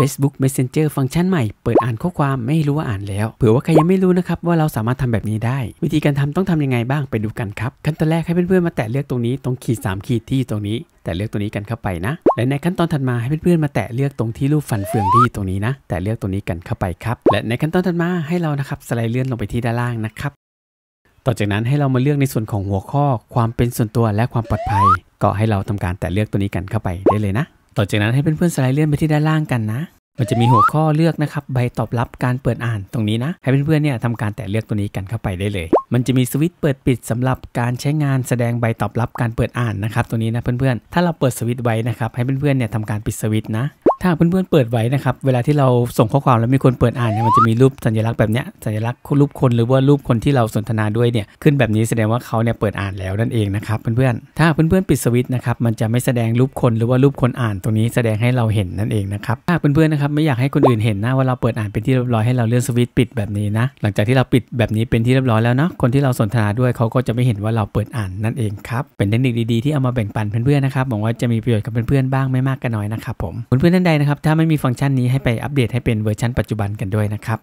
Facebook Messenger ฟังก์ชันใหม่เปิดอ่านข้อความไม่รู้ว่าอ่านแล้ว เผื่อว่าใครยังไม่รู้นะครับว่าเราสามารถทำแบบนี้ได้ วิธีการทำต้องทำยังไงบ้างไปดูกันครับ ขั้นตอนแรกให้เพื่อนๆมาแตะเลือกตรงนี้ตรงขีด3ขีดที่ตรงนี้แต่เลือกตัวนี้กันเข้าไปนะและในขั้นตอนถัดมาให้เพื่อนๆมาแตะเลือกตรงที่รูปฟันเฟืองที่ตรงนี้นะ แต่เลือกตัวนี้กันเข้าไปครับ และในขั้นตอนถัดมาให้เรานะครับสไลด์เลื่อนลงไปที่ด้านล่างนะครับ ต่อจากนั้นให้เรามาเลือกในส่วนของหัวข้อ ความเป็นส่วนตัวและความปลอดภัยก็ให้เราทำการแตะเลือกตัวนี้กันเข้าไปได้เลยนะต่อจากนั้นให้เพื่อนๆ สไลด์เลื่อนไปที่ด้านล่างกันนะ มันจะมีหัวข้อเลือกนะครับใบตอบรับการเปิดอ่านตรงนี้นะ ให้เพื่อนๆ เนี่ยทำการแตะเลือกตัวนี้กันเข้าไปได้เลย มันจะมีสวิตช์เปิดปิดสำหรับการใช้งานแสดงใบตอบรับการเปิดอ่านนะครับตัวนี้นะเพื่อนๆ ถ้าเราเปิดสวิตช์ไว้นะครับให้เพื่อนๆ เนี่ยทำการปิดสวิตช์นะถ้าเพื่อนๆเปิดไว้นะครับเวลาที่เราส่งข้อความแล้วมีคนเปิดอ่านเนี่ยมันจะมีรูปสัญลักษณ์แบบเนี้ยสัญลักษณ์รูปคนหรือว่ารูปคนที่เราสนทนาด้วยเนี่ยขึ้นแบบนี้แสดงว่าเขาเนี่ยเปิดอ่านแล้วนั่นเองนะครับเพื่อนๆถ้าเพื่อนๆปิดสวิตช์นะครับมันจะไม่แสดงรูปคนหรือว่ารูปคนอ่านตรงนี้แสดงให้เราเห็นนั่นเองนะครับถ้าเพื่อนๆนะครับไม่อยากให้คนอื่นเห็นนะว่าเราเปิดอ่านเป็นที่เรียบร้อยให้เราเลื่อนสวิตช์ปิดแบบนี้นะหลังจากที่เราปิดแบบนี้เป็นที่เรียบร้อยแล้วเนาะคนที่เราสนทนาด้วยเขาก็จะไม่เห็นว่าเราเปิดอ่านนั่นเองครับเป็นเทคนิคดีๆที่เอามาแบ่งปันเพื่อนๆนะครับหวังว่าจะมีประโยชน์กับเพื่อนๆบ้างไม่มากก็น้อยนะครับผมเพื่อนๆใดนะครับถ้าไม่มีฟังก์ชันนี้ให้ไปอัปเดตให้เป็นเวอร์ชันปัจจุบันกันด้วยนะครับ